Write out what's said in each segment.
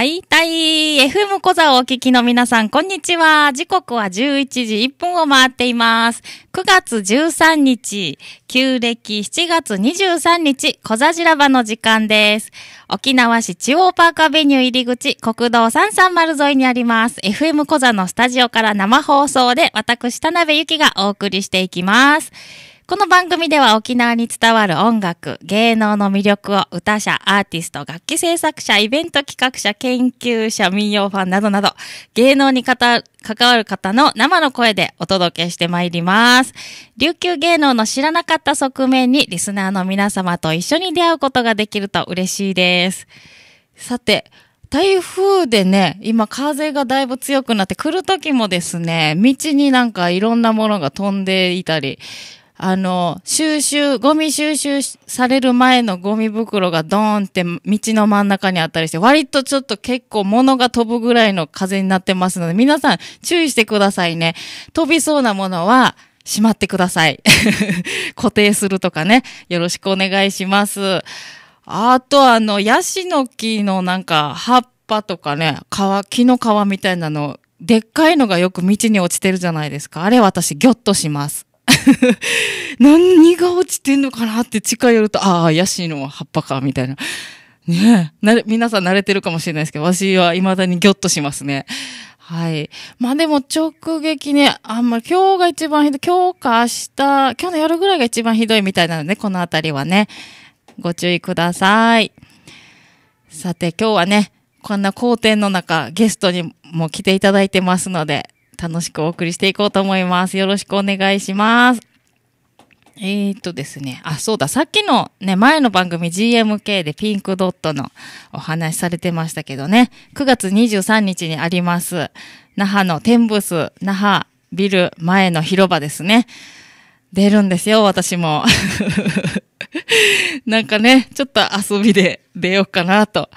はい。FM 小座をお聞きの皆さん、こんにちは。時刻は11時1分を回っています。9月13日、旧暦7月23日、小座ジラバの時間です。沖縄市中央パークアベニュー入り口、国道330沿いにあります。FM 小座のスタジオから生放送で、私、田辺ゆきがお送りしていきます。この番組では沖縄に伝わる音楽、芸能の魅力を歌者、アーティスト、楽器制作者、イベント企画者、研究者、民謡ファンなどなど、芸能に関わる方の生の声でお届けしてまいります。琉球芸能の知らなかった側面にリスナーの皆様と一緒に出会うことができると嬉しいです。さて、台風でね、今風がだいぶ強くなって、来る時もですね、道になんかいろんなものが飛んでいたりあの、収集、ゴミ収集される前のゴミ袋がドーンって道の真ん中にあったりして、割とちょっと結構物が飛ぶぐらいの風になってますので、皆さん注意してくださいね。飛びそうなものは、しまってください。固定するとかね。よろしくお願いします。あと、あの、ヤシの木のなんか、葉っぱとかね、皮、木の皮みたいなの、でっかいのがよく道に落ちてるじゃないですか。あれ私、ぎょっとします。何が落ちてんのかなって近寄ると、ああ、ヤシの葉っぱか、みたいな。ねえ。なれ、皆さん慣れてるかもしれないですけど、私は未だにギョッとしますね。はい。まあでも直撃ね、あんまり今日が一番ひどい、今日か明日、今日の夜ぐらいが一番ひどいみたいなので、ね、このあたりはね。ご注意ください。さて今日はね、こんな好天の中、ゲストにも来ていただいてますので、楽しくお送りしていこうと思います。よろしくお願いします。えっ、ー、とですね。あ、そうだ。さっきのね、前の番組 GMK でピンクドットのお話されてましたけどね。9月23日にあります。那覇の天ブス、那覇ビル前の広場ですね。出るんですよ、私も。なんかね、ちょっと遊びで出ようかなと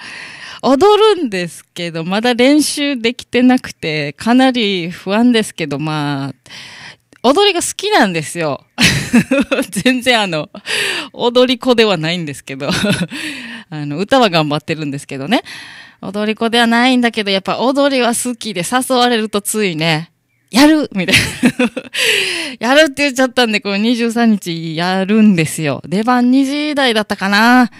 踊るんですけど、まだ練習できてなくて、かなり不安ですけど、まあ、踊りが好きなんですよ。全然あの、踊り子ではないんですけど、あの、歌は頑張ってるんですけどね。踊り子ではないんだけど、やっぱ踊りは好きで誘われるとついね、やるみたいな。やるって言っちゃったんで、この23日やるんですよ。出番2時台だったかな。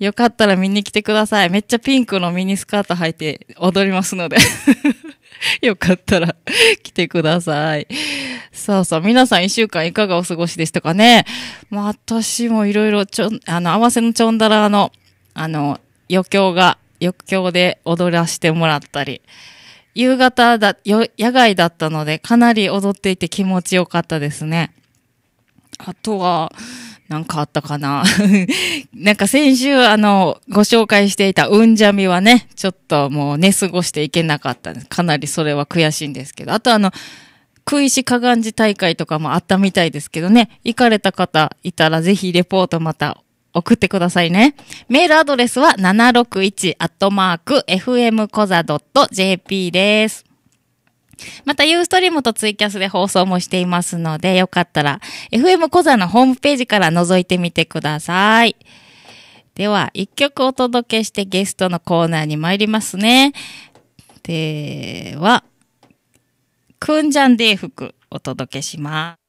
よかったら見に来てください。めっちゃピンクのミニスカート履いて踊りますので よかったら来てください。そうそう。皆さん一週間いかがお過ごしでしたかね。まあ私もいろいろちょ、あの、合わせのちょんだらの、あの、余興が、余興で踊らせてもらったり。夕方だ、よ、野外だったので、かなり踊っていて気持ちよかったですね。あとは、なんかあったかな なんか先週あの、ご紹介していたうんじゃみはね、ちょっともう寝過ごしていけなかったかなりそれは悔しいんですけど。あとあの、食いしかがんじ大会とかもあったみたいですけどね、行かれた方いたらぜひレポートまた送ってくださいね。メールアドレスは761 f m k o z a j p です。また、ユーストリームとツイキャスで放送もしていますので、よかったら、FM 小座のホームページから覗いてみてください。では、一曲お届けしてゲストのコーナーに参りますね。では、くんじゃんで服お届けします。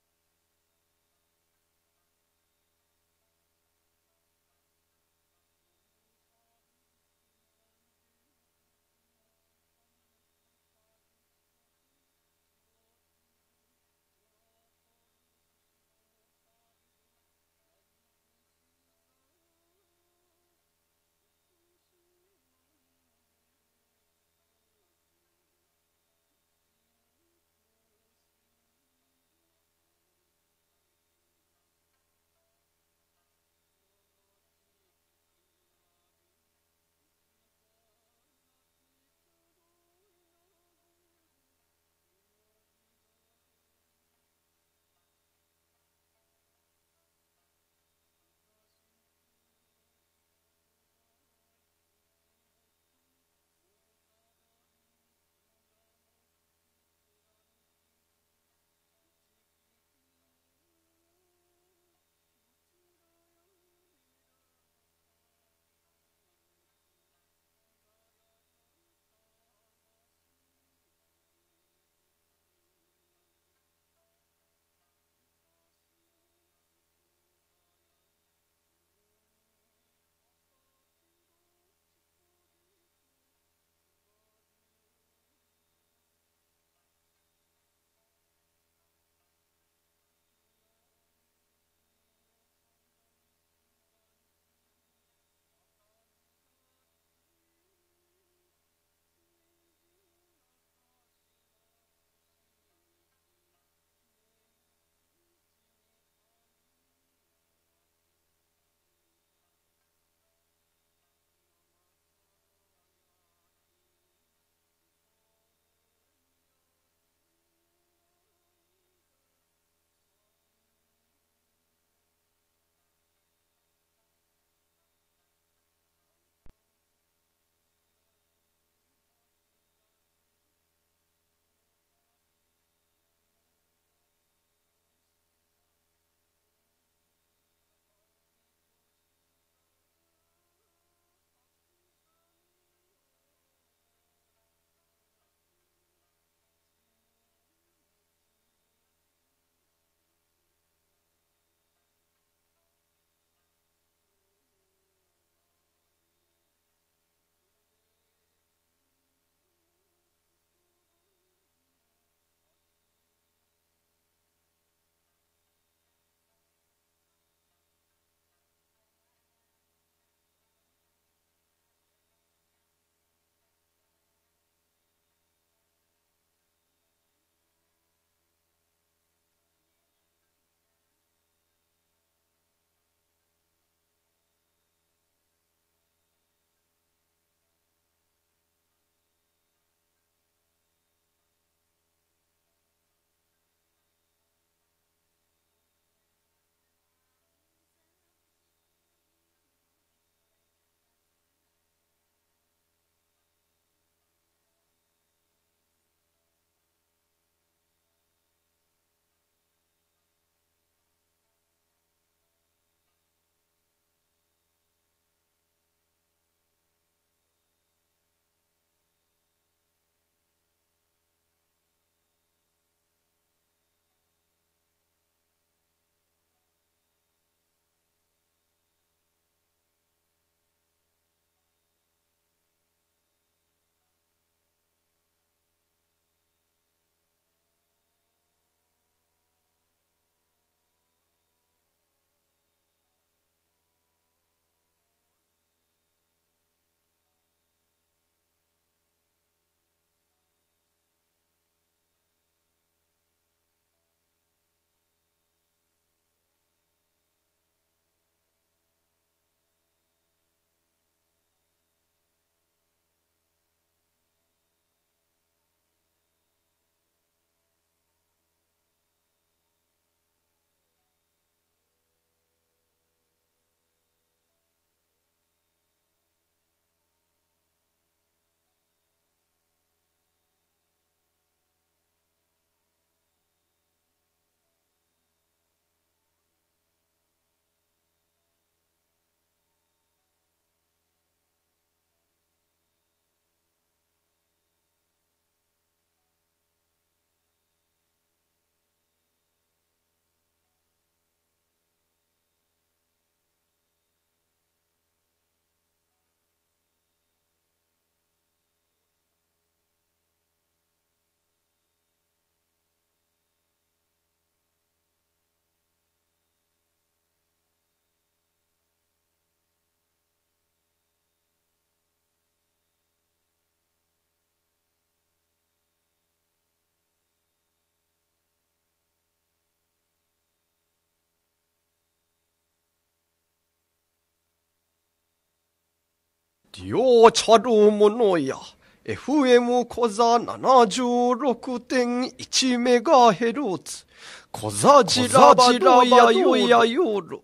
ディオーチャルモノヤ、FM 小座7 6 1メガヘルツ、小座ジラジラやよやよろ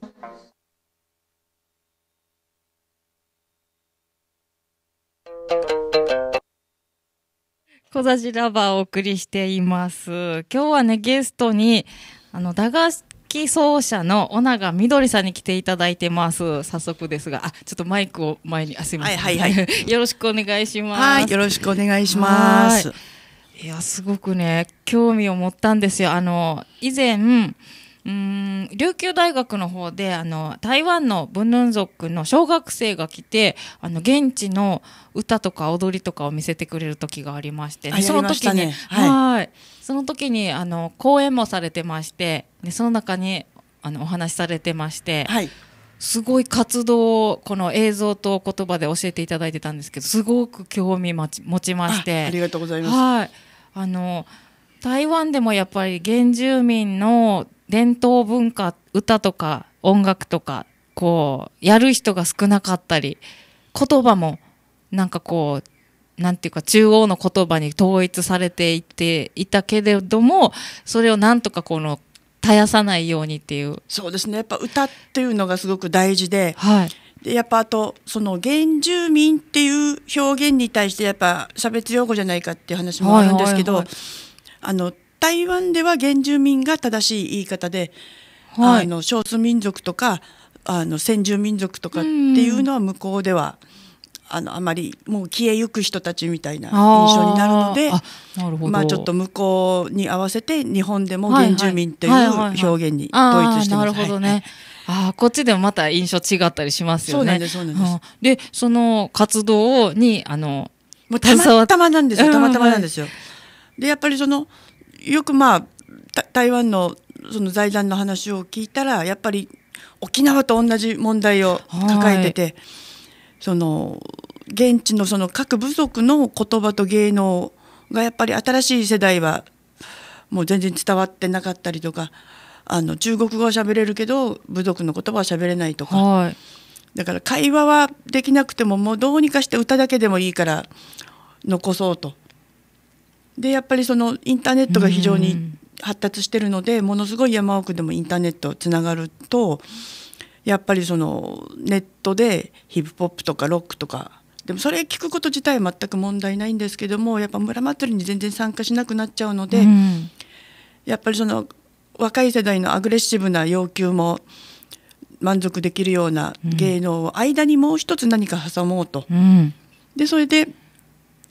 小座ジラバーをお送りしています今日はねゲストにあの駄菓子器奏者の尾長みどりさんに来ていただいてます。早速ですが、あ、ちょっとマイクを前に、あ、すいません。はいはいはい。よろしくお願いします。はい、よろしくお願いします。いや、すごくね、興味を持ったんですよ。あの、以前、うん琉球大学の方であの台湾のブンン族の小学生が来てあの現地の歌とか踊りとかを見せてくれる時がありまして、その時に、ね、はいその時にあの講演もされてましてでその中にあのお話しされてまして。はいすごい活動をこの映像と言葉で教えていただいてたんですけどすごく興味持ちましてありがとうございます。はいあの台湾でもやっぱり原住民の伝統文化歌とか音楽とかこうやる人が少なかったり言葉もなんかこうなんていうか中央の言葉に統一されていていたけれどもそれをなんとかこの絶やさないようにっていうそうですねやっぱ歌っていうのがすごく大事で,、はい、でやっぱあとその原住民っていう表現に対してやっぱ差別用語じゃないかっていう話もあるんですけど。はいはいはいあの台湾では原住民が正しい言い方で、はい、あの少数民族とかあの先住民族とかっていうのは向こうでは、あのあまりもう消えゆく人たちみたいな印象になるのでなるほど、まあ、ちょっと向こうに合わせて日本でも原住民という表現に統一してます。などね、はあこっちでもまた印象違ったりしますよね。そうなんです、そうなんです。で、その活動に、あの、たまたまなんですよ、たまたまなんですよ。うんはいでやっぱりそのよくまあ台湾のその財団の話を聞いたらやっぱり沖縄と同じ問題を抱えてて、その現地のその各部族の言葉と芸能がやっぱり新しい世代はもう全然伝わってなかったりとかあの中国語は喋れるけど部族の言葉は喋れないとか、はい、だから会話はできなくてももうどうにかして歌だけでもいいから残そうと。でやっぱりそのインターネットが非常に発達してるので、ものすごい山奥でもインターネットつながるとやっぱりそのネットでヒップホップとかロックとかでもそれ聞くこと自体は全く問題ないんですけどもやっぱ村祭りに全然参加しなくなっちゃうので、うん、やっぱりその若い世代のアグレッシブな要求も満足できるような芸能を間にもう一つ何か挟もうと。うん、でそれで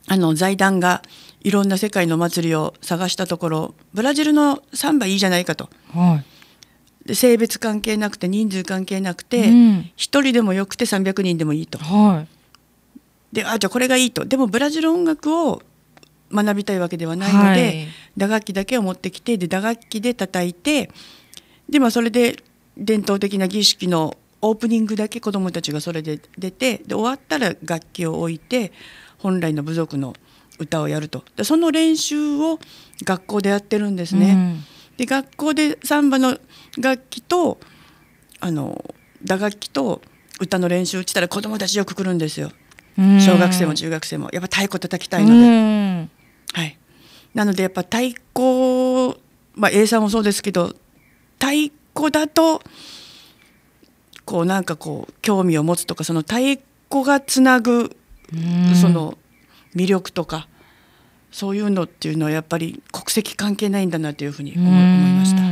あの財団がいろんな世界の祭りを探したところブラジルのサンバいいじゃないかと、はい、で性別関係なくて人数関係なくて、うん、1人でもよくて300人でもいいと、はい、であじゃあこれがいいとでもブラジル音楽を学びたいわけではないので、はい、打楽器だけを持ってきてで打楽器で叩いてで、まあ、それで伝統的な儀式のオープニングだけ子どもたちがそれで出てで終わったら楽器を置いて本来の部族の歌をやるとでその練習を学校でやってるんですね。うん、で学校でサンバの楽器とあの打楽器と歌の練習したら子どもたちよく来るんですよ、うん、小学生も中学生もやっぱ太鼓叩きたいので、うん、はい、なのでやっぱ太鼓、まあ、A さんもそうですけど太鼓だとこうなんかこう興味を持つとかその太鼓がつなぐ、その魅力とかそういうのっていうのはやっぱり国籍関係ないんだなというふうに思いました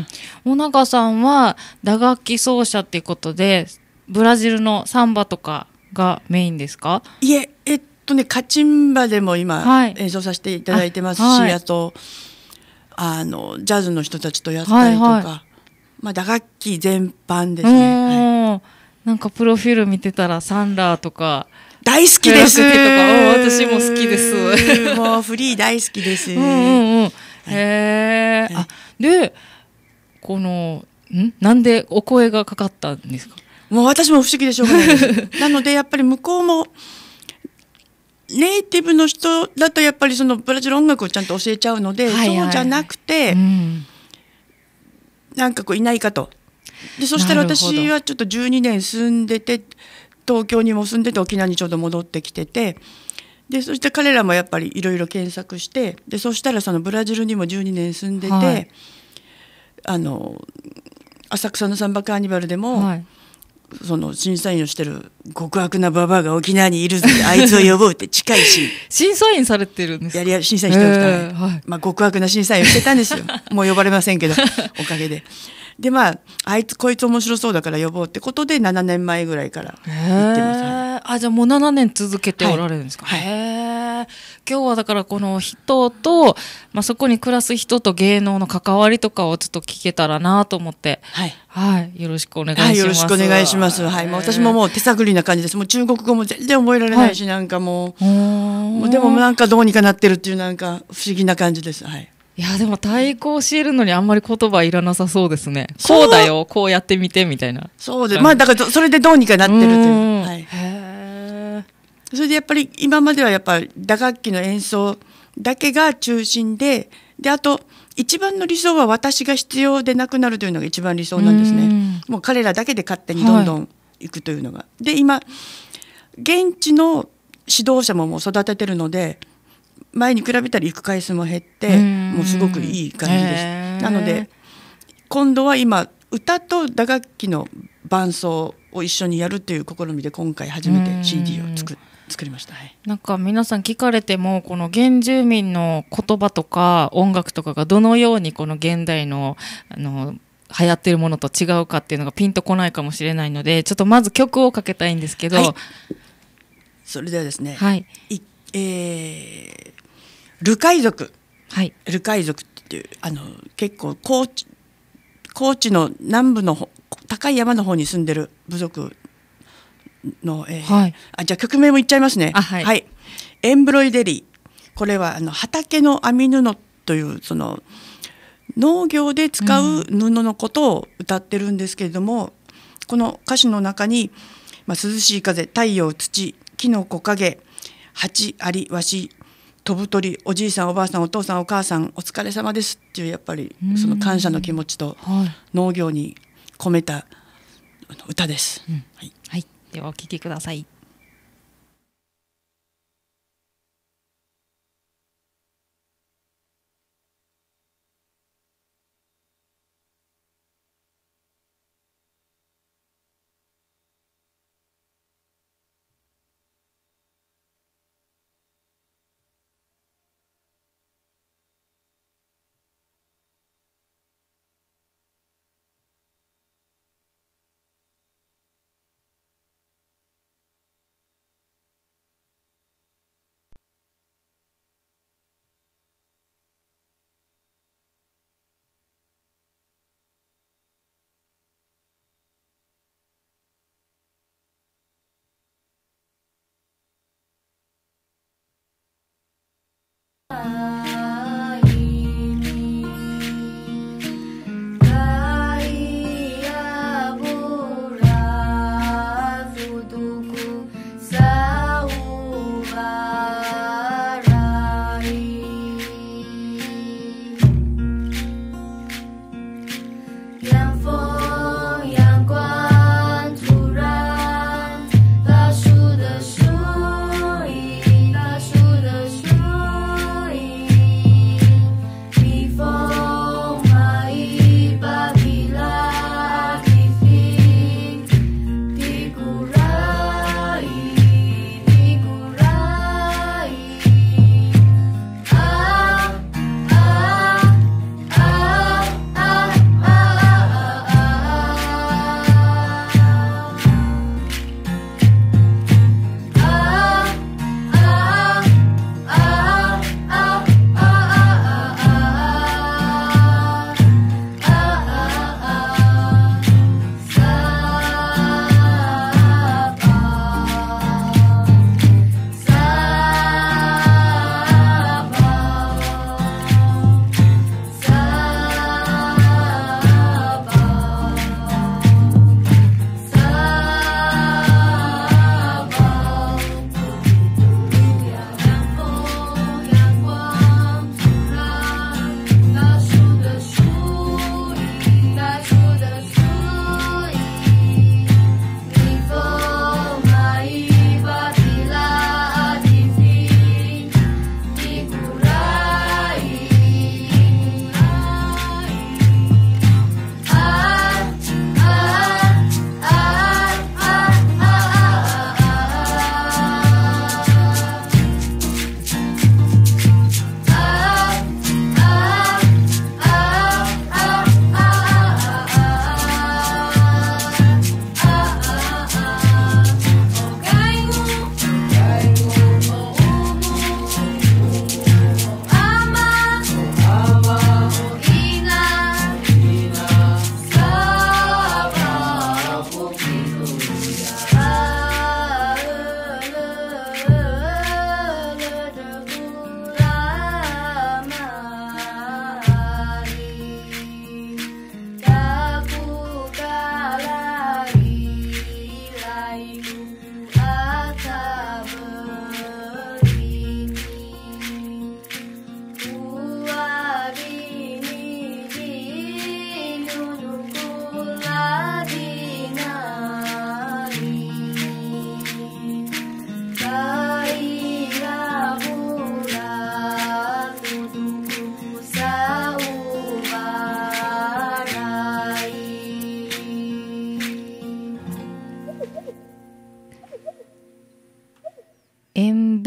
尾長さんは打楽器奏者っていうことでブラジルのサンバとかがメインですかいええっとねカチンバでも今演奏させていただいてますし、はい、あはい、あとあのジャズの人たちとやったりとか、はいはい、まあ、打楽器全般ですね。はい、なんかプロフィール見てたらサンラーとか大好きですってとか、私も好きです。もうフリー大好きです。うんうんうん、へえ、はい、あ、で、この、んなんでお声がかかったんですかもう私も不思議でしょうがない なので、やっぱり向こうも、ネイティブの人だとやっぱりそのブラジル音楽をちゃんと教えちゃうので、はいはい、そうじゃなくて、うん、なんかこういないかと。でそしたら私はちょっと12年住んでて東京にも住んでて沖縄にちょうど戻ってきててでそして彼らもやっぱりいろいろ検索してでそしたらそのブラジルにも12年住んでて、はい、あの浅草のサンバカーニバルでも。はいその審査員をしてる極悪なババアが沖縄にいるぜ あいつを呼ぼうって近いし審査員されてるんですやりや審査員しておきたら、えーはい、まあ、極悪な審査員をしてたんですよもう呼ばれませんけどおかげででまああいつこいつ面白そうだから呼ぼうってことで7年前ぐらいから行ってます、はあじゃあもう7年続けておられるんですか、はい、はい、今日はだからこの人と、まあ、そこに暮らす人と芸能の関わりとかをちょっと聞けたらなと思って、はい、はい、よろしくお願いします、はい、よろしくお願いします、はい私ももう手探りな感じですもう中国語も全然覚えられないし、なんかもうもうでもなんかどうにかなってるっていうなんか不思議な感じですはいいやでも太鼓教えるのにあんまり言葉いらなさそうですねこうだよこうやってみてみたいなそうです。まあだからそれでどうにかなってるという、はい、それでやっぱり今まではやっぱり打楽器の演奏だけが中心でであと一番の理想は私が必要でなくなるというのが一番理想なんですねもう彼らだけで勝手にどんどん行くというのが、はい、で今現地の指導者ももう育ててるので前に比べたら行く回数も減ってもうすごくいい感じです。なので今度は今歌と打楽器の伴奏を一緒にやるという試みで今回初めて CD を作作りました、はい、なんか皆さん聞かれてもこの原住民の言葉とか音楽とかがどのようにこの現代のあの流行ってるものと違うかっていうのがピンとこないかもしれないのでちょっとまず曲をかけたいんですけど、はい、それではですね、はいえールカイ族、はい、ルカイ族っていうあの結構高知高知の南部の高い山の方に住んでる部族の、えーはい、あじゃあ曲名も言っちゃいますね、はい、はい、エンブロイデリーこれはあの畑の編み布というその農業で使う布のことを歌ってるんですけれども、うん、この歌詞の中に、まあ、涼しい風太陽土木の木陰蜂アリワシ飛ぶ鳥おじいさんおばあさんお父さんお母さんお疲れ様ですっていうやっぱりその感謝の気持ちと農業に込めた歌です。はい、ではお聴きください。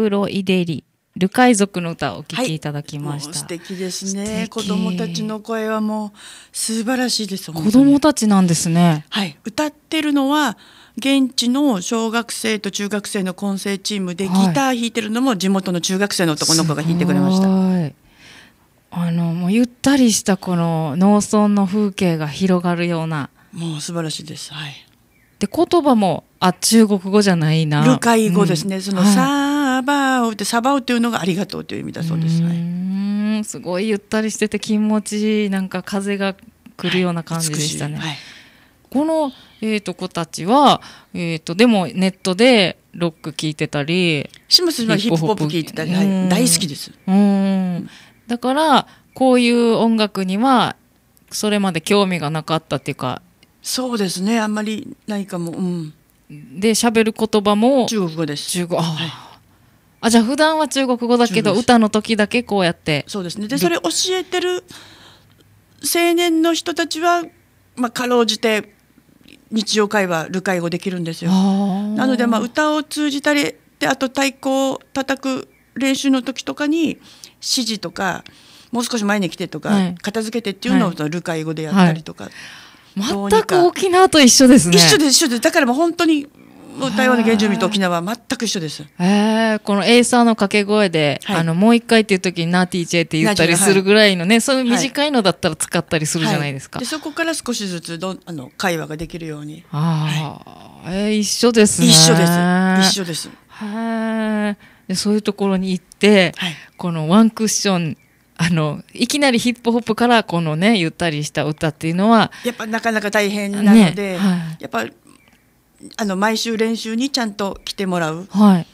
ウロイデリル海族の歌をお聴きいただきました、はい、素敵ですね子供たちの声はもう素晴らしいです子供たちなんですねはい歌ってるのは現地の小学生と中学生の混成チームでギター弾いてるのも地元の中学生の男の子が弾いてくれました、はい、あのもうゆったりしたこの農村の風景が広がるようなもう素晴らしいですはいで言葉もあ中国語じゃないなルカイ語ですね、うん、その、はいサバオってサバオっていうのがありがとうという意味だそうです。はい、すごいゆったりしてて気持ちいいなんか風が来るような感じでしたね。はい、このえっ、ー、と子たちはえっ、ー、とでもネットでロック聞いてたり、シムスはヒップホップ聞いてたり、はい、大好きです。うん。だからこういう音楽にはそれまで興味がなかったっていうか。そうですね。あんまりないかも。うん。で喋る言葉も中国語です。中国。あ、はいあじゃあ普段は中国語だけど歌の時だけこうやってそうですねでそれ教えてる青年の人たちは、まあ、かろうじて日常会話ルカイ語できるんですよなのでまあ歌を通じたりであと太鼓を叩く練習の時とかに指示とかもう少し前に来てとか、はい、片付けてっていうのを、はルカイ語でやったりとか。はい全く沖縄と一緒ですね。一緒です、一緒です。だからもう本当にもう台湾の原住民と沖縄は全く一緒です。えー、このエイサーの掛け声で、はい、あの、もう一回っていう時にナーティーチェって言ったりするぐらいのね、はい、そういう短いのだったら使ったりするじゃないですか。はい、でそこから少しずつどあの会話ができるように。ああ、えー、一緒ですね。一緒です。一緒です。はい。そういうところに行って、このワンクッションあの、いきなりヒップホップからこのね、ゆったりした歌っていうのは。やっぱなかなか大変なので、ねはい、やっぱあの毎週練習にちゃんと来てもらう、はい、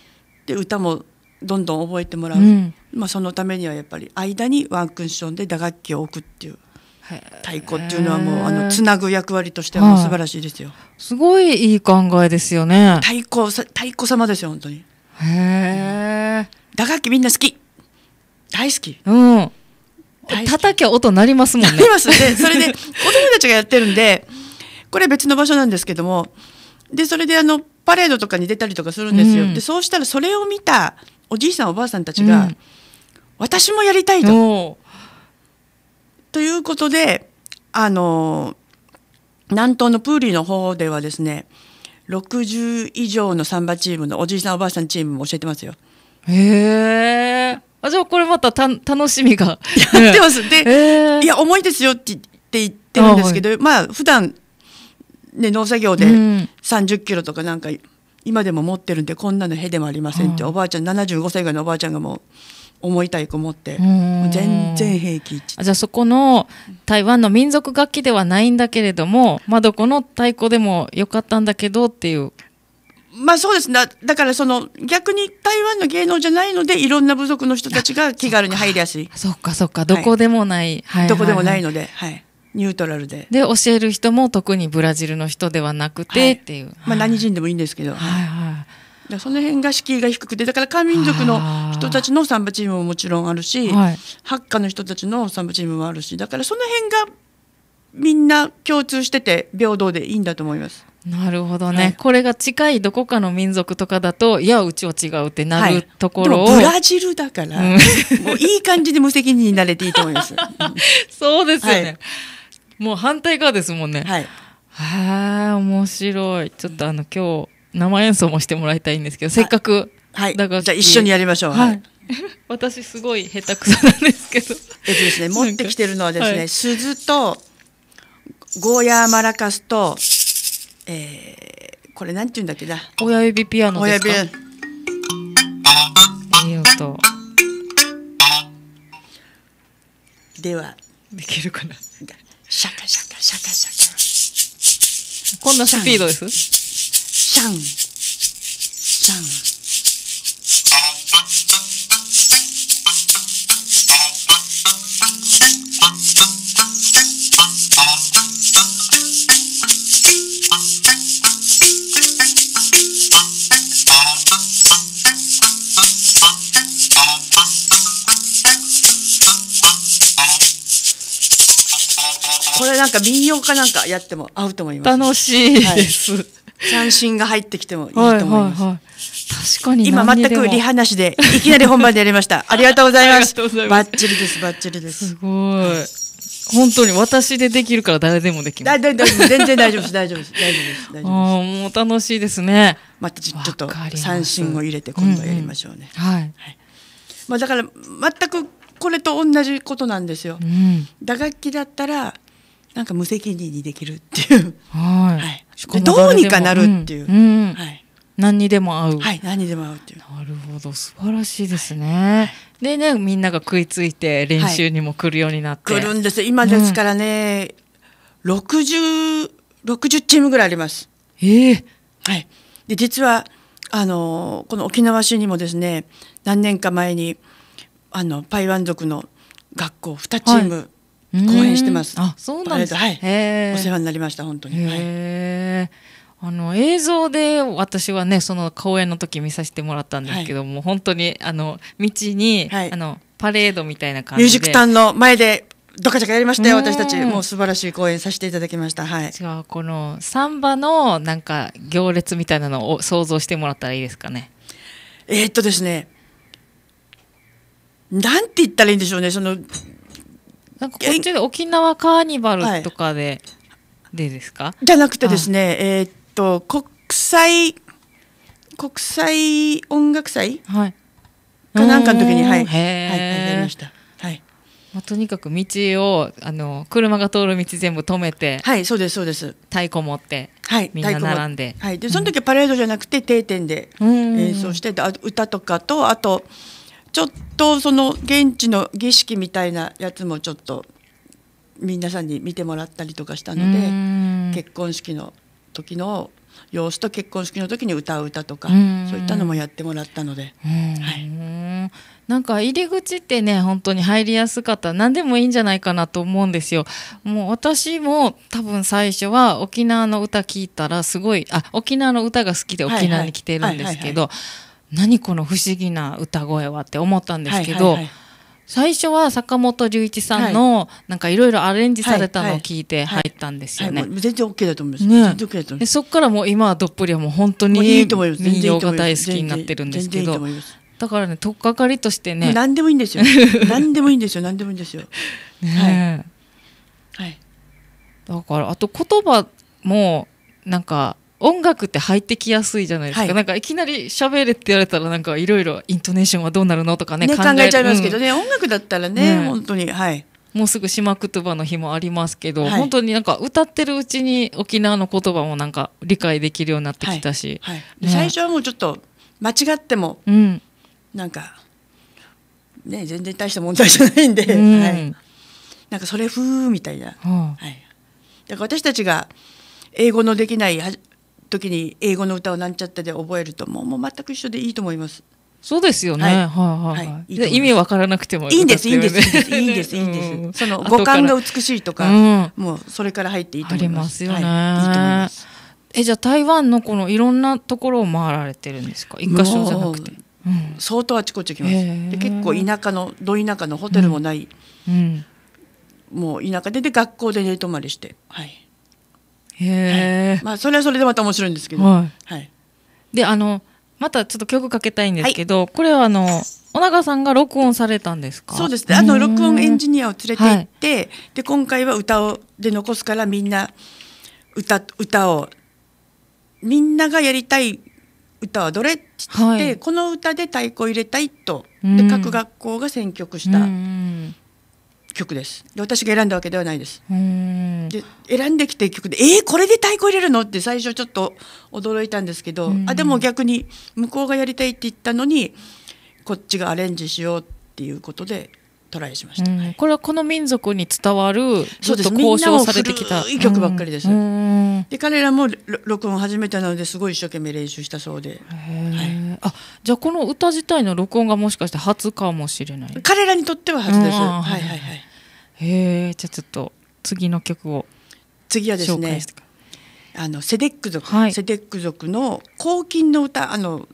で歌もどんどん覚えてもらう、うん、まあ、そのためにはやっぱり間にワンクッションで打楽器を置くっていう太鼓っていうのはもうあのつなぐ役割としては素晴らしいですよ、はい、すごいいい考えですよね太鼓太鼓様ですよ本当にへえ、うん、打楽器みんな好き大好きうん叩きゃ音鳴りますもんね。鳴りますでそれで、子供たちがやってるんで、これ別の場所なんですけども、でそれであのパレードとかに出たりとかするんですよ、うん、でそうしたらそれを見たおじいさんおばあさんたちが、うん、私もやりたいと。ということであの南東のプーリーの方ではですね60以上のサンバチームのおじいさんおばあさんチームも教えてますよ。へえ。あじゃあこれまたた楽しみが。やってます。で、いや重いですよってって言ってるんですけど、まあ普段ね、農作業で30キロとかなんか、今でも持ってるんでこんなのへでもありませんって、うん、おばあちゃん75歳ぐらいのおばあちゃんがもう思いい子持って全然平気じゃあそこの台湾の民族楽器ではないんだけれどもまどこの太鼓でもよかったんだけどっていうまあそうですね。だからその逆に台湾の芸能じゃないのでいろんな部族の人たちが気軽に入りやすい。そっかそっか。どこでもない。はい、どこでもないので。はい。ニュートラルで。で、教える人も特にブラジルの人ではなくてっていう。はい、まあ何人でもいいんですけど。はいはい。だその辺が敷居が低くて、だから漢民族の人たちのサンバチームももちろんあるし、はい、ハッカの人たちのサンバチームもあるし、だからその辺がみんな共通してて平等でいいんだと思います。なるほどね、はい、これが近いどこかの民族とかだといやうちは違うってなるところを、はい、ブラジルだから、うん、もういい感じで無責任になれていいと思います そうですよね、はいもう反対側ですもんね。はい。はあ、面白い。ちょっとあの、今日、生演奏もしてもらいたいんですけど、せっかく。はい。だから、じゃあ一緒にやりましょう。はい。私すごい下手くそなんですけど。えっとですね、持ってきてるのはですね、はい、鈴と、ゴーヤーマラカスと、えー、これなんて言うんだっけな。親指ピアノですか親指。いい音。では。できるかな。シャカシャカシャカシャカ。こんなスピードですシャン、シャン。これなんか民謡かなんかやっても合うと思います。楽しいです。はい、三振が入ってきてもいいと思います。はいはいはい、確かに今全くリハなしでいきなり本番でやりました。ありがとうございます。バッチリですバッチリです。すごい。本当に私でできるから誰でもできます。全然大丈夫です大丈夫です大丈夫です大丈夫です。ああもう楽しいですね。またちょっと三振を入れて今度はやりましょうね。うんうん、はい。まあだから全くこれと同じことなんですよ。うん、打楽器だったらなんか無責任にできるっていう。はい。はい、どうにかなるっていう。うんうん、はい。何にでも合う。はい、何にでも合うっていう。なるほど、素晴らしいですね。はい、でね、みんなが食いついて練習にも来るようになって。はい、来るんです今ですからね、六十六十チームぐらいあります。ええー、はい。で実はあのこの沖縄市にもですね、何年か前にあのパイワン族の学校二チーム講演してます。あ、そうなんです。はい。お世話になりました本当に。はい。あの映像で私はねその公演の時見させてもらったんですけども、はい、本当にあの道に、はい、あのパレードみたいな感じでミュージックタウンの前でどかちゃかやりましたよ私たちもう素晴らしい公演させていただきましたはい違うこのサンバのなんか行列みたいなのを想像してもらったらいいですかねえー、っとですねなんて言ったらいいんでしょうねそのなんかこっちで沖縄カーニバルとかで、はい、でですかじゃなくてですね、えー、っと、国際、国際音楽祭はい。かなんかの時に、はい。はい、やりました。はい。まあ、とにかく道をあの車が通る道全部止めてはいそうですそうです太鼓持って、はい、みんな並んで,、はい、でその時はパレードじゃなくて定点で演奏して、うん、歌とかとあとちょっとその現地の儀式みたいなやつもちょっと皆さんに見てもらったりとかしたので結婚式の時の様子と結婚式の時に歌う歌とかそういったのもやってもらったので。はいなんか入り口ってね本当に入りやすかった何でもいいんじゃないかなと思うんですよ。もう私も多分最初は沖縄の歌聞いたらすごいあ沖縄の歌が好きで沖縄に来てるんですけど。はいはいはいはい何この不思議な歌声はって思ったんですけど、最初は坂本龍一さんの、なんかいろいろアレンジされたのを聞いて入ったんですよね。全然 OK だと思います。ね、全然 OK そこからもう今はどっぷりはもう本当に民謡が大好きになってるんですけど。だからね、とっかかりとしてね。何でもいいんですよ。何でもいいんですよ。何でもいいんですよ。ねはい。だからあと言葉もなんか音楽って入ってきやすいじゃないですか、はい、なんかいきなり喋れって言われたらなんかいろいろイントネーションはどうなるのとかね、ね、考えちゃいますけどね、うん、音楽だったらね、ね、本当にはいもうすぐ島言葉の日もありますけど、はい、本当になんか歌ってるうちに沖縄の言葉もなんか理解できるようになってきたし、はいはいね、最初はもうちょっと間違っても、うん、なんかね全然大した問題じゃないんで、うん、はい、なんかそれ風みたいな、はあ、はい、だから私たちが英語のできない時に英語の歌をなんちゃってで覚えるともうもう全く一緒でいいと思います。そうですよね。はい、はい、はい、意味わからなくてもいいんです、いいんです、いいんです、いいんです。その五感が美しいとか、うん、もうそれから入っていいと思います。ますね、はい。いいと思います。え、じゃあ台湾のこのいろんなところを回られてるんですか。一箇所じゃなくて。うん、相当あちこち行きます。で、結構田舎の、ど田舎のホテルもない。うん、もう田舎で、で、学校で寝泊まりして。はい。へえ、はい、まあそれはそれでまた面白いんですけど、はい、はい、であのまたちょっと曲かけたいんですけど、はい、これはあの尾長さんが録音されたんですかそうですねあの録音エンジニアを連れて行って、はい、で今回は歌をで残すからみんな歌歌をみんながやりたい歌はどれってって、はい、この歌で太鼓入れたいとで各学校が選曲したうん曲ですで私が選んだわけではないですで選んできて曲で「えー、これで太鼓入れるの?」って最初ちょっと驚いたんですけどあでも逆に向こうがやりたいって言ったのにこっちがアレンジしようっていうことでトライしました、うんはい、これはこの民族に伝わるちょっと交渉されてきたいい曲ばっかりです、うん、で彼らも録音始めたのですごい一生懸命練習したそうで、はい、あじゃあこの歌自体の録音がもしかして初かもしれない彼らにとっては初です、はいはいはいへえじゃあちょっと次の曲を次はですねあのセデック族、はい、セデック族の「黄金の歌」あの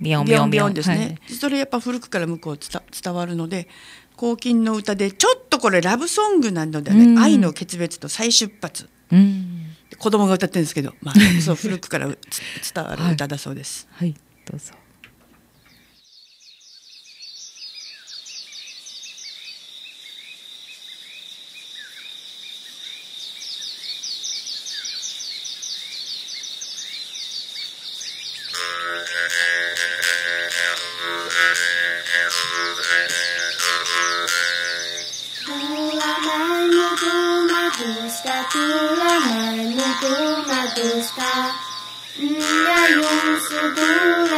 ビヨンビヨンですね、はい、それやっぱ古くから向こう伝わるので黄金の歌でちょっとこれラブソングなのでね、愛の決別と再出発、うん、子供が歌ってるんですけど、まあ、そう古くから 伝わる歌だそうです。はい、はい、どうぞ苏拉黑奴多玛多萨，乌鸦用舌头。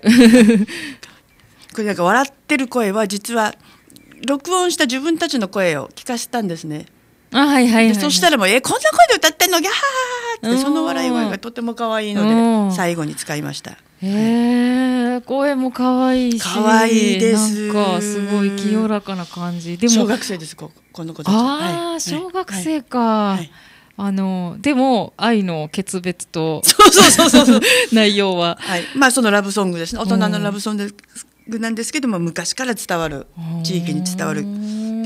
これなんか笑ってる声は実は録音した自分たちの声を聞かせたんですね。あはいはい、はい、そしたらもう「えこんな声で歌ってんのギャハってその笑い声がとても可愛いので最後に使いました。へえ、声も可愛いし可愛いですなんかすごい清らかな感じでも小学生ですここの子たちああ、はい、小学生か、はいあのでも愛の決別とそうそうそうそう 内容は、はい、まあそのラブソングですね大人のラブソングなんですけども昔から伝わる地域に伝わる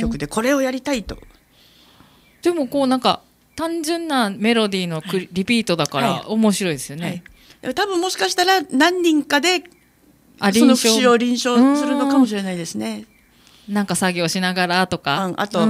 曲でこれをやりたいとでもこうなんか単純なメロディーのリピートだから面白いですよね、はいはい、多分もしかしたら何人かでその節を臨床するのかもしれないですねなんか作業しながらとか、あと、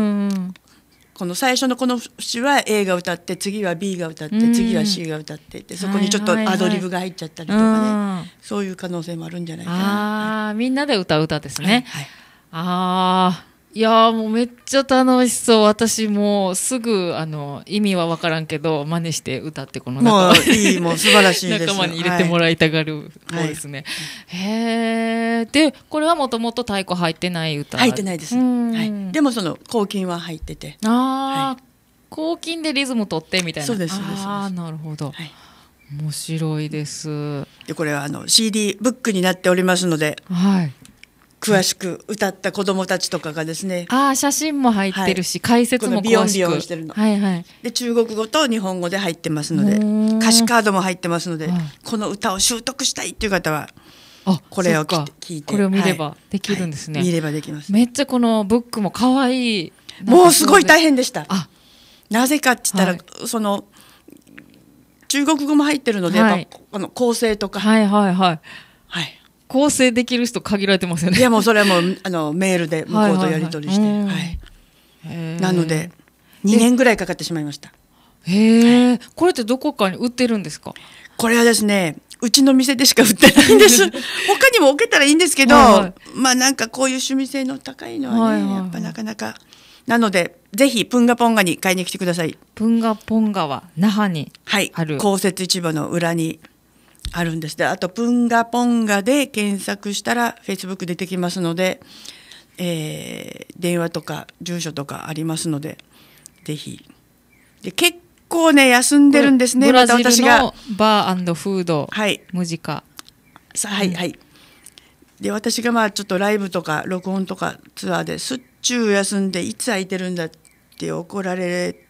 この最初のこの節は A が歌って次は B が歌って次は C が歌ってそこにちょっとアドリブが入っちゃったりとかね、そういう可能性もあるんじゃないかな。あみんなで歌う歌ですね。はい、ああいやもうめっちゃ楽しそう。私もうすぐ、あの、意味は分からんけど、真似して歌ってこの仲間に。いい、もう素晴らしい仲間に入れてもらいたがる方ですね。はいはい、へえ。で、これはもともと太鼓入ってない歌入ってないです。はい。でもその、抗菌は入ってて。ああ、抗菌でリズム取ってみたいな。そうです、そうです。ああ、なるほど。はい面白いです。でこれはあの CD ブックになっておりますので、はい、詳しく歌った子供たちとかがですね。ああ、写真も入ってるし、はい、解説も詳しく。ビヨンビヨンしてるの。はいはい。で、中国語と日本語で入ってますので、歌詞カードも入ってますので、はい、この歌を習得したいっていう方は、あこれを聞いて。これを見ればできるんですね、はい、見ればできます。めっちゃこのブックも可愛い。もうすごい大変でした。なぜかって言ったら、その、中国語も入ってるので、やっぱこの構成とか。はいはいはい。はい。構成できる人限られてますよね。いやもうそれはもうあのメールで向こうとやり取りして、はい、はいはい、なので2年ぐらいかかってしまいました。へえ、これってどこかに売ってるんですか。これはですね、うちの店でしか売ってないんです。他にも置けたらいいんですけど、はいはい、まあなんかこういう趣味性の高いのはね、はいはいはい、やっぱなかなか。なので、ぜひプンガポンガに買いに来てください。プンガポンガは那覇にある。はい、公設市場の裏にあるんですであと「プンガポンガ」で検索したらフェイスブック出てきますので、えー、電話とか住所とかありますのでぜひで結構ね休んでるんですねまた私がバーフード、はい、ムジカさはいはい、で私がまあちょっとライブとか録音とかツアーですっちゅう休んでいつ空いてるんだって怒られ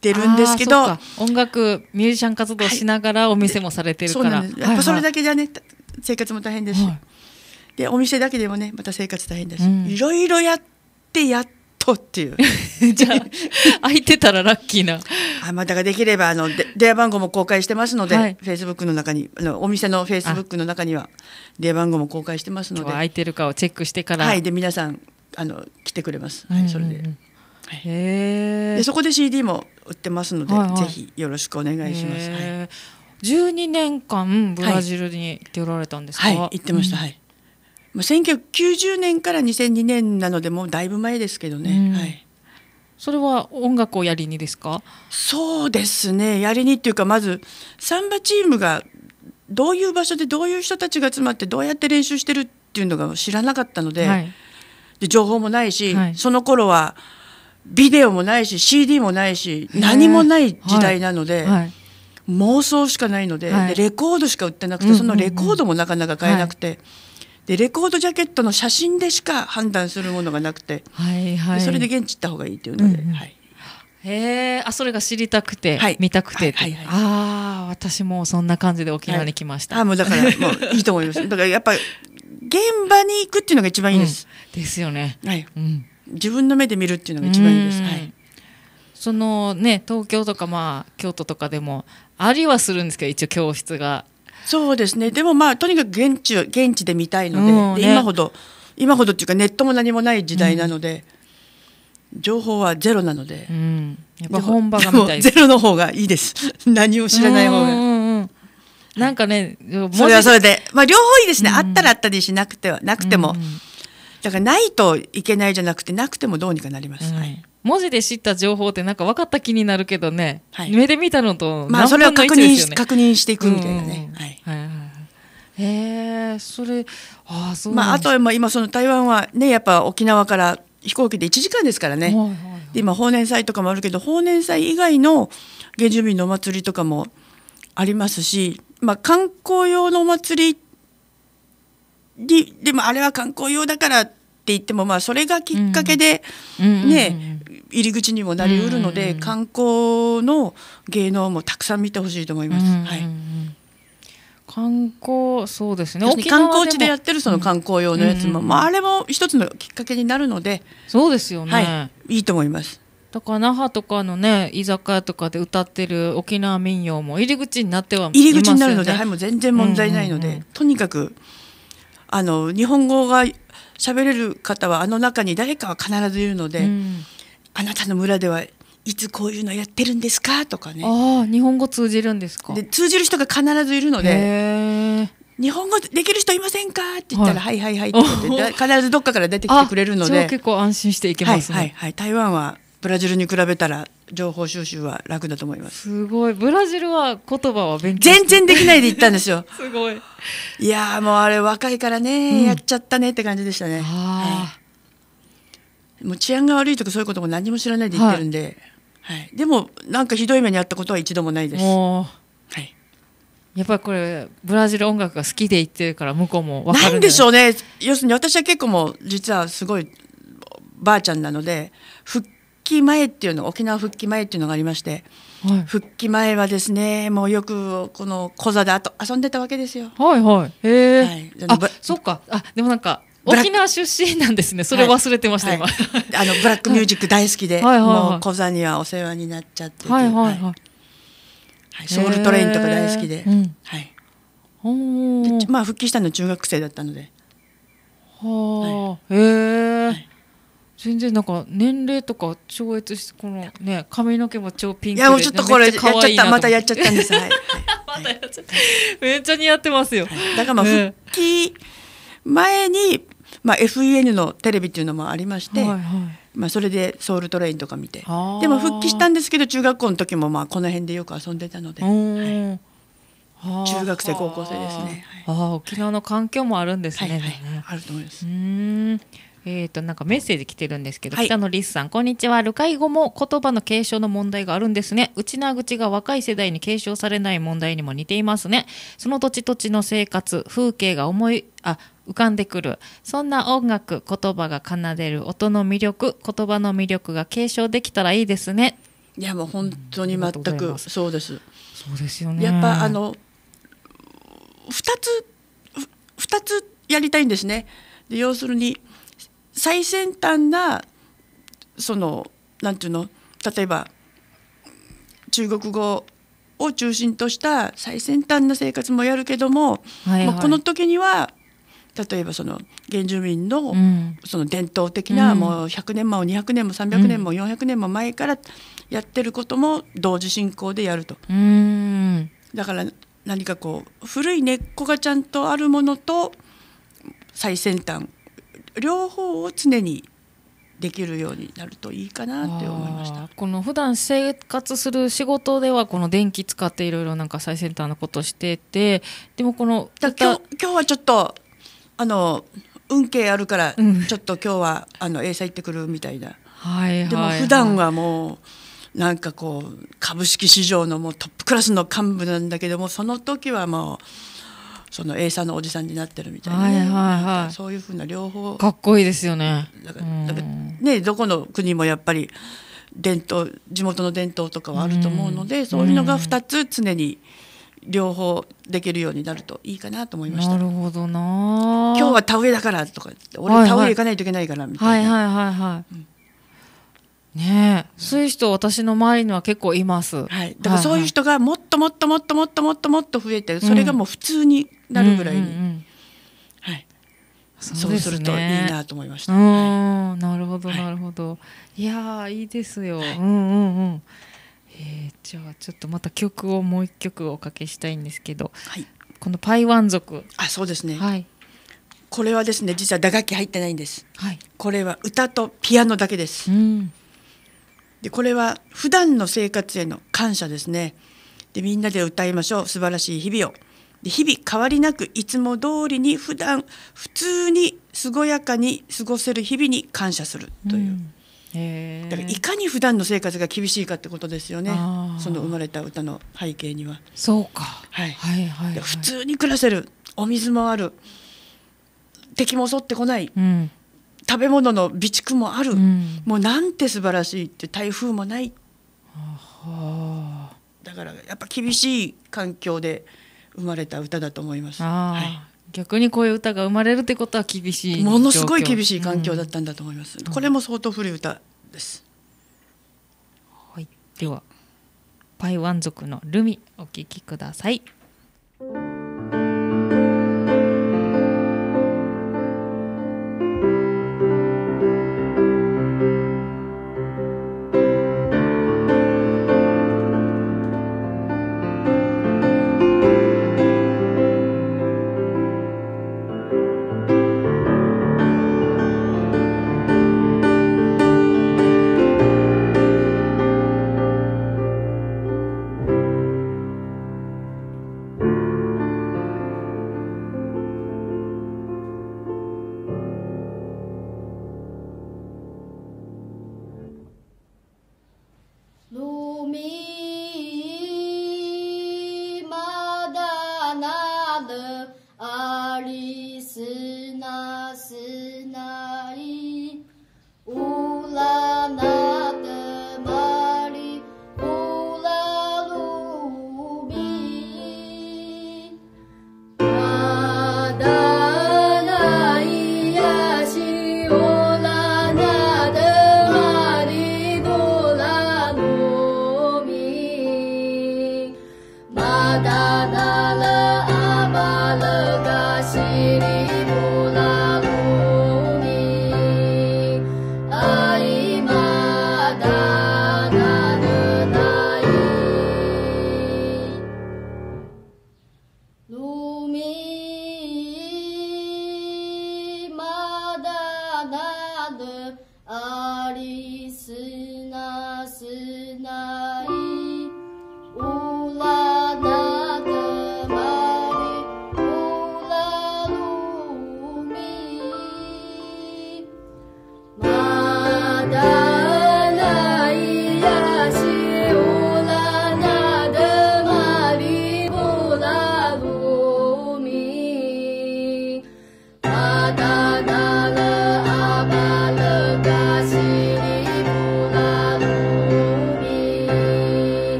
てるんですけど音楽ミュージシャン活動しながらお店もされてるから、はい、やっぱそれだけじゃね、はいはい、生活も大変ですし、はい、でお店だけでもねまた生活大変だし、うん、いろいろやってやっとっていう じゃあ空いてたらラッキーなあまたができればあの電話番号も公開してますので、はい、フェイスブックの中にあのお店のフェイスブックの中には電話番号も公開してますので空いてるかをチェックしてからはいで皆さんあの来てくれます、はい、それで、うんうんへえそこで CD も売ってますので、はいはい、ぜひよろしくお願いします。はい、12年間ブラジルに行っておられたんですか。はい、行ってました。うん、はい。まあ1990年から2002年なのでもうだいぶ前ですけどね。うん、はい。それは音楽をやりにですかそうですねやりにっていうかまずサンバチームがどういう場所でどういう人たちが集まってどうやって練習してるっていうのが知らなかったのではい、で情報もないし、はい、その頃はビデオもないし CD もないし何もない時代なので、はいはい、妄想しかないのではい、でレコードしか売ってなくてそのレコードもなかなか買えなくて。でレコードジャケットの写真でしか判断するものがなくて、はいはい、それで現地行った方がいいというので、うんはい、へえあそれが知りたくて、はい、見たくて、はいはい、ああ私もそんな感じで沖縄に来ました、はい、あもうだからもういいと思いますだからやっぱ現場に行くっていうのが一番いいです、うん、ですよねはい、うん自分の目で見るっていうのが一番いいです。はい、そのね東京とかまあ京都とかでもありはするんですけど一応教室が。そうですねでもまあとにかく現地現地で見たいのでうんね、で今ほど今ほどっていうかネットも何もない時代なので、うん、情報はゼロなので、うん、やっぱ本場が見たいゼロの方がいいです 何を知らない方が。なんかね、それはそれで、まあ両方いいですね。あったらあったりしなくてはなくても、だからないといけないじゃなくてなくてもどうにかなります。うん、はい文字で知った情報ってなんか分かった気になるけどね、はい、目で見たのと、ね、まあそれは確認確認していくみたいなね。うへえそれあそうまああとは今その台湾はねやっぱ沖縄から飛行機で1時間ですからね。はいはいはい、で今法年祭とかもあるけど法年祭以外の原住民のお祭りとかもありますし、まあ観光用のお祭りででもあれは観光用だからって言っても、まあ、それがきっかけで、ね、入り口にもなりうるので、観光の芸能もたくさん見てほしいと思います。はい観光そうですね観光地でやってるその観光用のやつも、まあ、あれも一つのきっかけになるのでそうですよね、はい、いいと思いますだから那覇とかのね居酒屋とかで歌ってる沖縄民謡も入り口になっては、ね、入り口になるので、はい、もう全然問題ないので、とにかくあの日本語が喋れる方はあの中に誰かは必ずいるので、うん、あなたの村ではいつこういうのやってるんですかとかねあ日本語通じるんですかで通じる人が必ずいるので日本語できる人いませんかって言ったら、はい、はいはいはいって 必ずどっかから出てきてくれるので結構安心していけます、ね、はいはい、はい、台湾はブラジルに比べたら情報収集は楽だと思います。すごい。ブラジルは言葉は勉強全然できないで行ったんですよ。すごい。いやもうあれ若いからね、うん、やっちゃったねって感じでしたね。はい、もう治安が悪いとかそういうことも何も知らないで行ってるんで、はい、はい、でもなんかひどい目に遭ったことは一度もないです。はい、やっぱりこれブラジル音楽が好きで行ってるから向こうも分かるんでしょうね。要するに私は結構もう実はすごいばあちゃんなので復帰前っていうの沖縄復帰前っていうのがありまして、はい、復帰前はですねもうよくこの小座であと遊んでたわけですよ。はいはい。へえ、はい。あそっか。あでもなんか沖縄出身なんですね。それ忘れてました、はい、今。あのブラックミュージック大好きで、はいもう小座にはお世話になっちゃってて、はいはいはい。はい、ソウルトレインとか大好きで、うん、はい。まあ復帰したの中学生だったので。はあ、はい、へえ。全然なんか年齢とか超越してこのね髪の毛も超ピンクでいやもうちょっとこれやっちゃったまたやっちゃったんですはい、またやっちゃっためっちゃ似合ってますよ、だからまあ復帰前に、まあ、f e n のテレビっていうのもありまして、はいはいまあ、それでソウルトレインとか見てでも復帰したんですけど中学校の時もまあこの辺でよく遊んでたので、はい、中学生高校生ですね、はあ沖縄の環境もあるんですね、はいはい、あると思いますうんえっ、ー、となんかメッセージ来てるんですけど、はい、北野リスさんこんにちは。ルカイ語も言葉の継承の問題があるんですね。内縄口が若い世代に継承されない問題にも似ていますね。その土地土地の生活風景が思いあ浮かんでくるそんな音楽言葉が奏でる音の魅力言葉の魅力が継承できたらいいですねいやもう本当に全く、うそうですそうですよねやっぱあの二つ二つやりたいんですねで要するに最先端なそのなんていうの例えば中国語を中心とした最先端な生活もやるけども、はいはい、この時には例えばその原住民の,、その伝統的なもう100年も200年も300年も400年も前からやってることも同時進行でやると。だから何かこう古い根っこがちゃんとあるものと最先端両方を常にできるようになるといいかなって思いましたこの普段生活する仕事ではこの電気使っていろいろなんか最先端のことしててでもこの今日今日はちょっとあの運慶あるから、ちょっと今日はあの英才行ってくるみたいな。はいはいはい、でも普段はもうなんかこう株式市場のもうトップクラスの幹部なんだけどもその時はもう。その A さんのおじさんになってるみたいな、ね,、はいはいはい、そういうふうな両方かっこいいですよね。だからねどこの国もやっぱり伝統地元の伝統とかはあると思うので、うそういうのが2つ常に両方できるようになるといいかなと思いました。なるほどな今日は田植えだからとか俺田植え行かないといけないからみたいな。はいはいはいはい、ねそういう人私の周りには結構います、はい、だからそういう人がもっともっともっともっともっともっと増えてそれがもう普通になるぐらいに、うんうんうんうん、はい、そう、ね,、するといいなと思いました、はい、なるほどなるほど、はい、いやいいですよ、はい、うんうんうんえー、じゃあちょっとまた曲をもう一曲おかけしたいんですけど、はい、このパイワン族あそうですね、はい、これはですね実は打楽器入ってないんです、はい、これは歌とピアノだけです、うんでこれは普段の生活への感謝ですねでみんなで歌いましょう素晴らしい日々をで日々変わりなくいつも通りに普段普通に健やかに過ごせる日々に感謝するという、うん、だからいかに普段の生活が厳しいかってことですよねその生まれた歌の背景にはそうか、はいはいはい、はい、普通に暮らせるお水もある敵も襲ってこない、うん、食べ物の備蓄もある、うん、もうなんて素晴らしいって台風もないだからやっぱ厳しい環境で生まれた歌だと思います。はい、逆にこういう歌が生まれるってことは厳しいものすごい厳しい環境だったんだと思います、うん、これも相当古い歌です、はい、ではパイワン族のルミお聴きください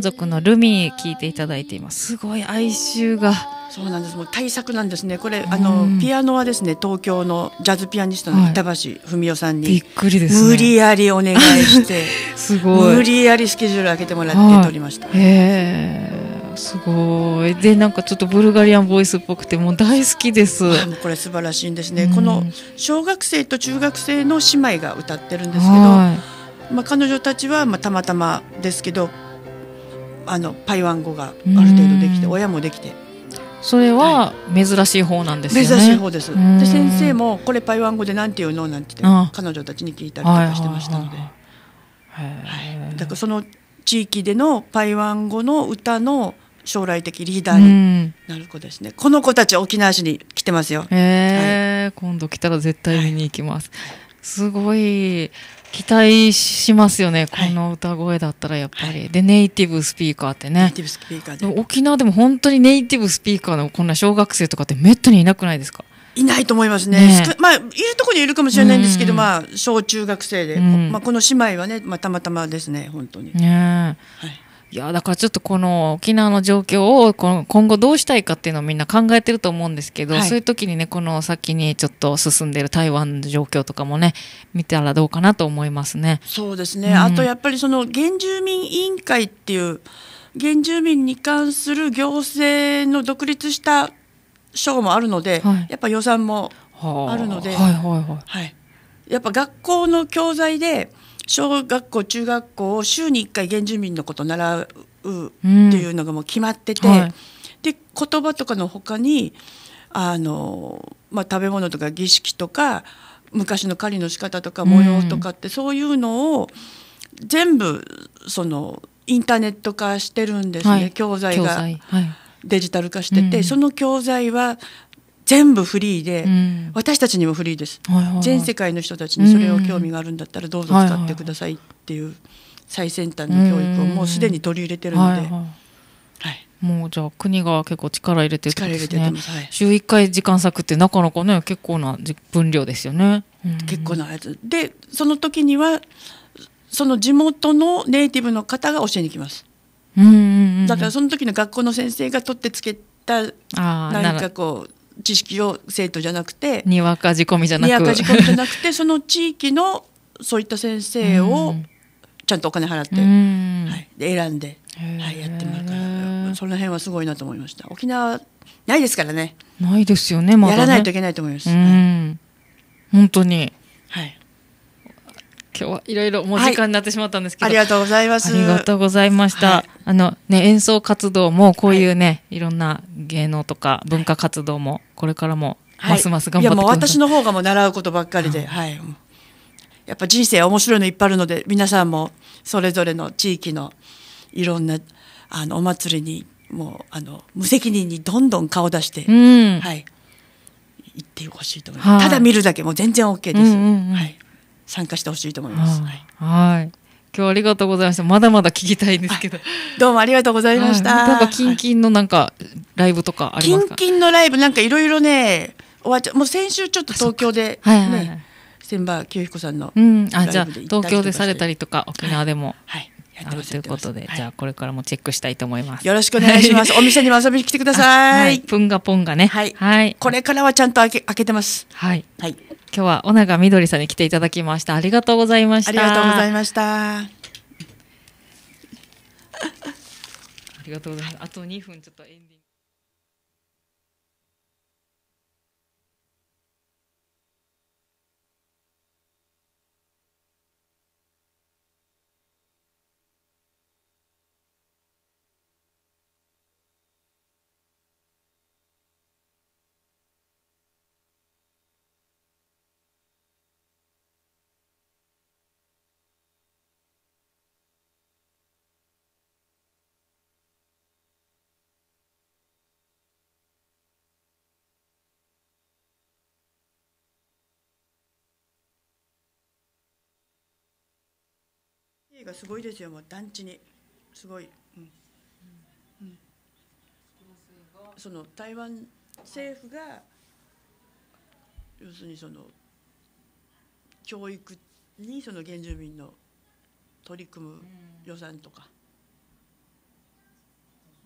満足のルミ聞いていただいています。すごい哀愁が。そうなんです。もう大作なんですね。これ、あの、ピアノはですね、東京のジャズピアニストの板橋文夫さんに、はい、びっくりです、ね、無理やりお願いして、すごい。無理やりスケジュール開けてもらって撮りました。はい、へえ。すごい。で、なんかちょっとブルガリアンボイスっぽくて、もう大好きです。これ素晴らしいんですね。うん、この小学生と中学生の姉妹が歌ってるんですけど、まあ、彼女たちは、まあ、たまたまですけどあの台湾語がある程度できて親もできて。それは珍しい方なんですね、珍しい方です。で先生もこれ台湾語でなんて言うのなんて言って彼女たちに聞いたりとかしてましたので、はい、だからその地域での台湾語の歌の将来的リーダーになる子ですね。この子たち沖縄市に来てますよ。ええ、はい、今度来たら絶対見に行きます。はい、すごい期待しますよね、この歌声だったらやっぱり、はい、でネイティブスピーカーってねスピーーカで沖縄でも本当にネイティブスピーカーのこんな小学生とかってめったにいなくないですかいないと思いますね。ねまあ、いるところにいるかもしれないんですけど、まあ、小中学生で、まあ、この姉妹はね、まあ、たまたまですね、本当に。ねはいいやだからちょっとこの沖縄の状況を今後どうしたいかっていうのをみんな考えてると思うんですけど、はい、そういう時にねこの先にちょっと進んでる台湾の状況とかもね見たらどうかなと思いますね。そうですね、うん、あとやっぱりその原住民委員会っていう原住民に関する行政の独立した省もあるので、はい、やっぱ予算もあるので、はいはいはいはい、やっぱ学校の教材で小学校中学校を週に1回原住民のこと習うっていうのがもう決まってて、うんはい、で言葉とかのほかにあの、まあ、食べ物とか儀式とか昔の狩りの仕方とか模様とかって、そういうのを全部そのインターネット化してるんですね、はい、教材が。デジタル化してて、うん、その教材は全部フリーで、うん、私たちにもフリーです、はいはい、全世界の人たちにそれを興味があるんだったらどうぞ使ってくださいっていう最先端の教育をもうすでに取り入れてるので。もうじゃあ国が結構力入れてるんですね。はい、週1回時間割ってなかなかね結構な分量ですよね。結構なやつでその時にはその地元のネイティブの方が教えに来ます。うん、うん、だからその時の学校の先生が取ってつけた何かこう知識を生徒じゃなくてにわか仕込みじゃなくにわか仕込みじゃなくて その地域のそういった先生をちゃんとお金払って、はい、で選んで、はい、やってもらうからその辺はすごいなと思いました沖縄ないですからねないですよねまね、やらないといけないと思います、はい、本当にはい今日はいろいろもう時間になってしまったんですけど、はい、ありがとうございますありがとうございました、はい、あのね演奏活動もこういうね、はい、いろんな芸能とか文化活動もこれからもますます頑張ってください、はい、いやもう私の方がもう習うことばっかりで、はい、やっぱ人生面白いのいっぱいあるので皆さんもそれぞれの地域のいろんなあのお祭りにもうあの無責任にどんどん顔出して、うん、はい行ってほしいと思います、ただ見るだけも全然 OK です、うんうんうん、はい参加してほしいと思います。はい。はい今日はありがとうございました。まだまだ聞きたいんですけど。どうもありがとうございました。なんかキンキンのなんかライブとかありますか。キンキンのライブなんかいろいろね、終わっちゃもう先週ちょっと東京で、ね、はいはい、はい、千葉清彦さんの、うん、あじゃ東京でされたりとか沖縄でも、はい、あるということで、はい、じゃあこれからもチェックしたいと思います。よろしくお願いします。お店にも遊びに来てください。はい、プンガポンガね。はい。はい、これからはちゃんと開け開けてます。はい。はい。今日は尾長みどりさんに来ていただきました。ありがとうございました。ありがとうございました。ありがとうございます。あと2分ちょっとリーがすごいですよもう団地にすごい、うんうん、その台湾政府が要するにその教育にその原住民の取り組む予算とか、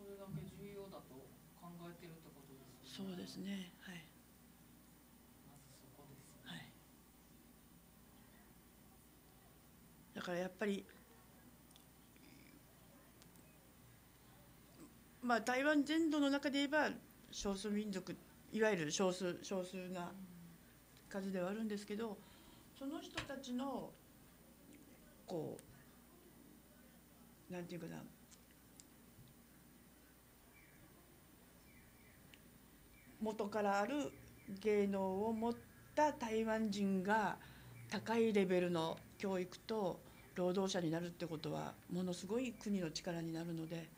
うん、それだけ重要だと考えてるってことですねそうですねはいだからやっぱりまあ、台湾全土の中で言えば少数民族いわゆる少数少数な数ではあるんですけどその人たちのこうなんていうかな元からある芸能を持った台湾人が高いレベルの教育と労働者になるってことはものすごい国の力になるので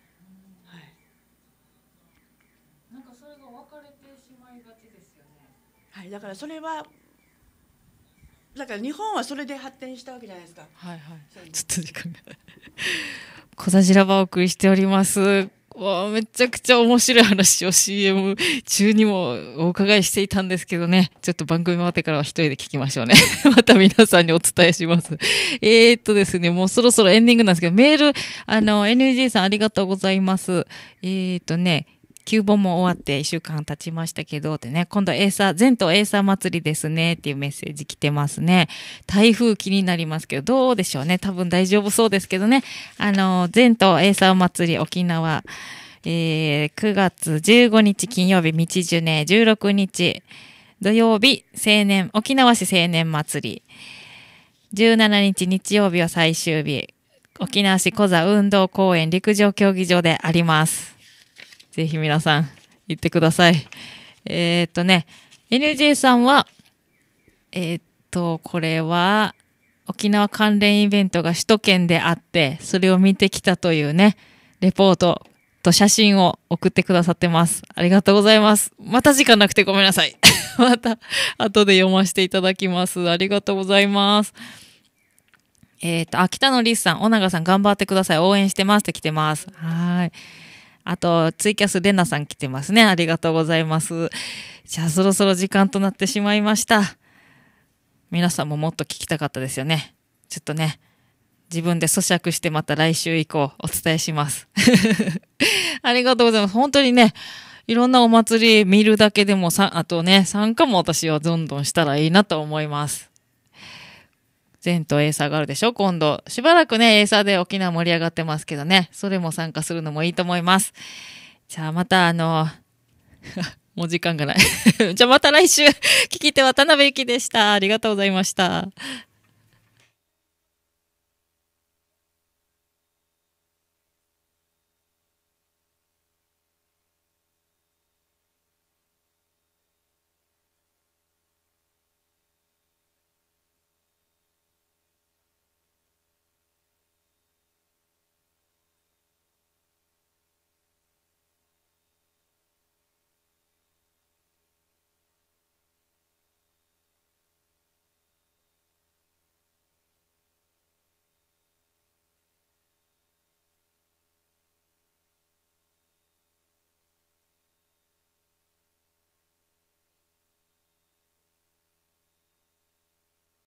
分れてしまいがちですよね。はい、だからそれはだから日本はそれで発展したわけじゃないですか。はいはい。ちょっと時間が。小田白場を送りしております。わあ、めちゃくちゃ面白い話を CM 中にもお伺いしていたんですけどね。ちょっと番組終わってからは一人で聞きましょうね。また皆さんにお伝えします。えー、っとですね、もうそろそろエンディングなんですけど、メール、あの、NEG さんありがとうございます。えー、っとね、9本も終わって1週間経ちましたけど、ってね、今度エーサー、全島エーサー祭りですね、っていうメッセージ来てますね。台風気になりますけど、どうでしょうね。多分大丈夫そうですけどね。あの、全島エーサー祭り沖縄、えー、9月15日金曜日、道樹ね、16日土曜日、青年、沖縄市青年祭り、17日日曜日は最終日、沖縄市小座運動公園陸上競技場であります。ぜひ皆さん、行ってください。えー、っとね、NJ さんは、えー、っと、これは、沖縄関連イベントが首都圏であって、それを見てきたというね、レポートと写真を送ってくださってます。ありがとうございます。また時間なくてごめんなさい。また、後で読ませていただきます。ありがとうございます。えっ、と、秋田のリスさん、小長さん頑張ってください。応援してますって来てます。はい。あと、ツイキャスレナさん来てますね。ありがとうございます。じゃあ、そろそろ時間となってしまいました。皆さんももっと聞きたかったですよね。ちょっとね、自分で咀嚼してまた来週以降お伝えします。ありがとうございます。本当にね、いろんなお祭り見るだけでもさ、あとね、参加も私はどんどんしたらいいなと思います。全とエーサーがあるでしょ今度。しばらくね、エーサーで沖縄盛り上がってますけどね。それも参加するのもいいと思います。じゃあまたあの、もう時間がない じゃあまた来週、聞き手渡辺ゆきでした。ありがとうございました。